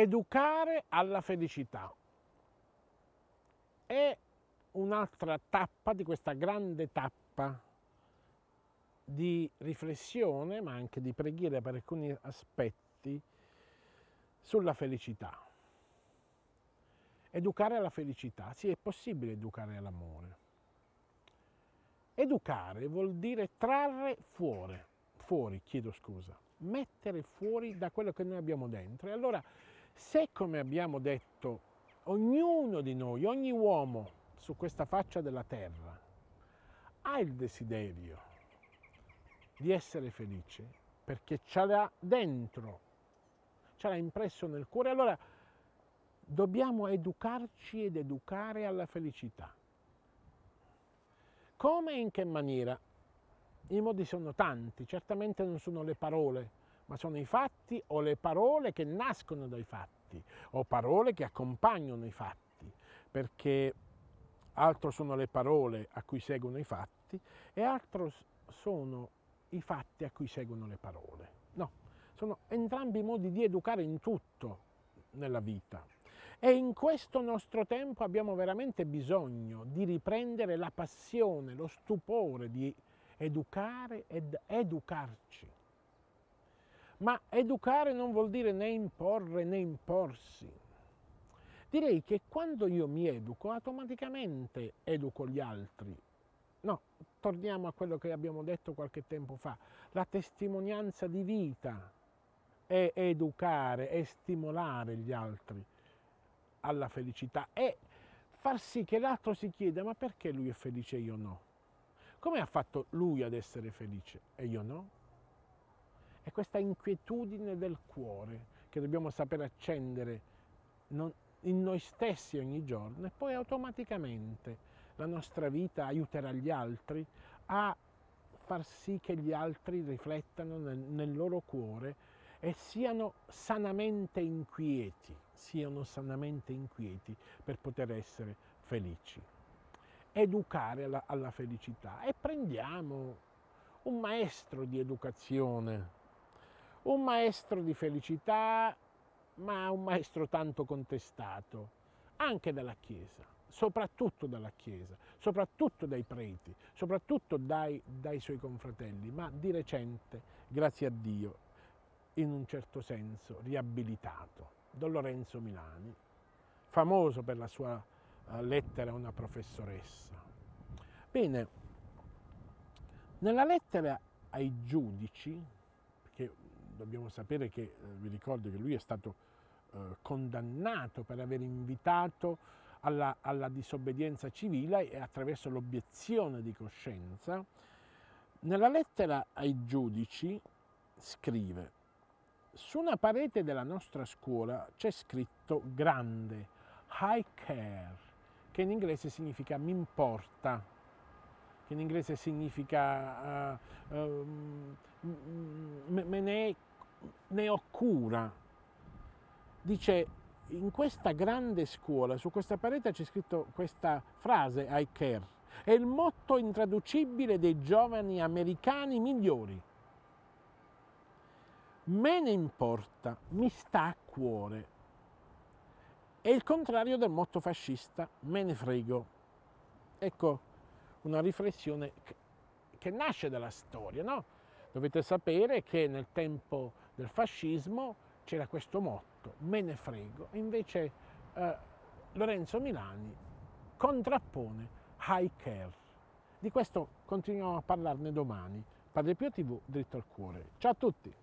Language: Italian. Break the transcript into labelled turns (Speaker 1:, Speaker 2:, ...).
Speaker 1: Educare alla felicità è un'altra tappa di questa grande tappa di riflessione, ma anche di preghiera per alcuni aspetti sulla felicità. Educare alla felicità, sì, è possibile educare all'amore. Educare vuol dire trarre fuori, fuori, chiedo scusa, mettere fuori da quello che noi abbiamo dentro. E allora se, come abbiamo detto, ognuno di noi, ogni uomo su questa faccia della terra ha il desiderio di essere felice perché ce l'ha dentro, ce l'ha impresso nel cuore, allora dobbiamo educarci ed educare alla felicità. Come e in che maniera? I modi sono tanti, certamente non sono le parole ma sono i fatti o le parole che nascono dai fatti o parole che accompagnano i fatti, perché altro sono le parole a cui seguono i fatti e altro sono i fatti a cui seguono le parole. No, sono entrambi i modi di educare in tutto nella vita. E in questo nostro tempo abbiamo veramente bisogno di riprendere la passione, lo stupore di educare ed educarci. Ma educare non vuol dire né imporre né imporsi. Direi che quando io mi educo, automaticamente educo gli altri. No, torniamo a quello che abbiamo detto qualche tempo fa. La testimonianza di vita è educare, è stimolare gli altri alla felicità e far sì che l'altro si chieda ma perché lui è felice e io no? Come ha fatto lui ad essere felice e io no? È questa inquietudine del cuore che dobbiamo sapere accendere in noi stessi ogni giorno e poi automaticamente la nostra vita aiuterà gli altri a far sì che gli altri riflettano nel, nel loro cuore e siano sanamente inquieti, siano sanamente inquieti per poter essere felici. Educare alla, alla felicità e prendiamo un maestro di educazione un maestro di felicità, ma un maestro tanto contestato, anche dalla Chiesa, soprattutto dalla Chiesa, soprattutto dai preti, soprattutto dai, dai suoi confratelli, ma di recente, grazie a Dio, in un certo senso riabilitato. Don Lorenzo Milani, famoso per la sua eh, lettera a una professoressa. Bene, nella lettera ai giudici dobbiamo sapere che, eh, vi ricordo che lui è stato eh, condannato per aver invitato alla, alla disobbedienza civile e attraverso l'obiezione di coscienza, nella lettera ai giudici scrive su una parete della nostra scuola c'è scritto grande, high care, che in inglese significa mi importa, che in inglese significa uh, uh, me ne ne ho cura. Dice, in questa grande scuola, su questa parete c'è scritto questa frase, I care. È il motto intraducibile dei giovani americani migliori. Me ne importa, mi sta a cuore. È il contrario del motto fascista, me ne frego. Ecco una riflessione che nasce dalla storia, no? Dovete sapere che nel tempo del fascismo c'era questo motto, me ne frego, invece eh, Lorenzo Milani contrappone I care. Di questo continuiamo a parlarne domani. Padre Pio TV, dritto al cuore. Ciao a tutti!